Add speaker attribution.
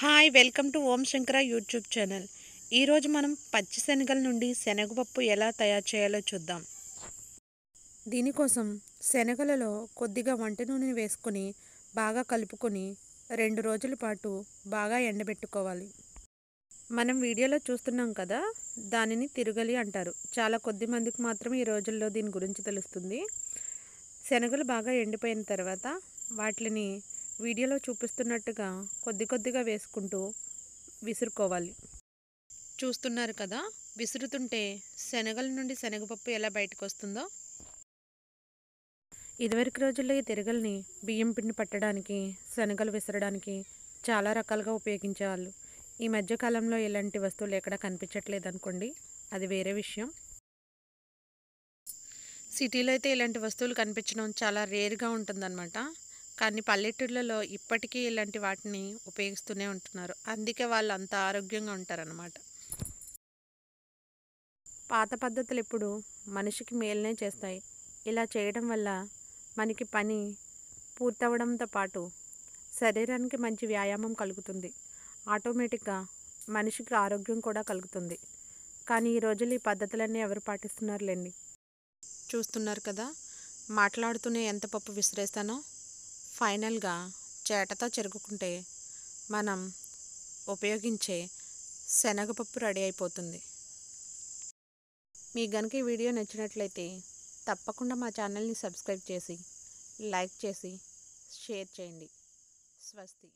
Speaker 1: hi welcome to Om Shankara YouTube channel ఈరోజు మనం పచ్చి శనగల నుండి శనగపప్పు ఎలా తయారు చేయాలో చూద్దాం దీనికోసం శనగలలో కొద్దిగా వంట నూనెని వేసుకొని బాగా కలుపుకొని రెండు రోజుల పాటు బాగా ఎండబెట్టుకోవాలి మనం వీడియోలో చూస్తున్నాం కదా దానిని తిరగలి అంటారు చాలా కొద్ది మందికి మాత్రమే ఈ రోజుల్లో దీని గురించి తెలుస్తుంది శనగలు బాగా ఎండిపోయిన తర్వాత వాటిని వీడియోలో చూపిస్తున్నట్టుగా కొద్ది కొద్దిగా వేసుకుంటూ విసురుకోవాలి చూస్తున్నారు కదా విసురుతుంటే శనగల నుండి శనగపప్పు ఎలా బయటకు వస్తుందో ఇదివరకు రోజుల్లో ఈ తిరగల్ని బియ్యం పిండి పట్టడానికి శనగలు విసరడానికి చాలా రకాలుగా ఉపయోగించేవాళ్ళు ఈ మధ్యకాలంలో ఇలాంటి వస్తువులు ఎక్కడ కనిపించట్లేదు అనుకోండి అది వేరే విషయం సిటీలో అయితే ఇలాంటి వస్తువులు కనిపించడం చాలా రేర్గా ఉంటుందన్నమాట కానీ పల్లెటూళ్ళలో ఇప్పటికీ ఇలాంటి వాటిని ఉపయోగిస్తూనే ఉంటున్నారు అందుకే వాళ్ళు అంత ఆరోగ్యంగా ఉంటారనమాట పాత పద్ధతులు ఇప్పుడు మనిషికి మేలునే చేస్తాయి ఇలా చేయడం వల్ల మనకి పని పూర్తవడంతో పాటు శరీరానికి మంచి వ్యాయామం కలుగుతుంది ఆటోమేటిక్గా మనిషికి ఆరోగ్యం కూడా కలుగుతుంది కానీ ఈ రోజులు ఈ పద్ధతులన్నీ ఎవరు పాటిస్తున్నారులేండి చూస్తున్నారు కదా మాట్లాడుతూనే ఎంత పప్పు విసిరేస్తానో ఫైనల్గా చేటతో చెరుకుకుంటే మనం ఉపయోగించే శనగపప్పు రెడీ అయిపోతుంది మీకు కనుక ఈ వీడియో నచ్చినట్లయితే తప్పకుండా మా ఛానల్ని సబ్స్క్రైబ్ చేసి లైక్ చేసి షేర్ చేయండి స్వస్తి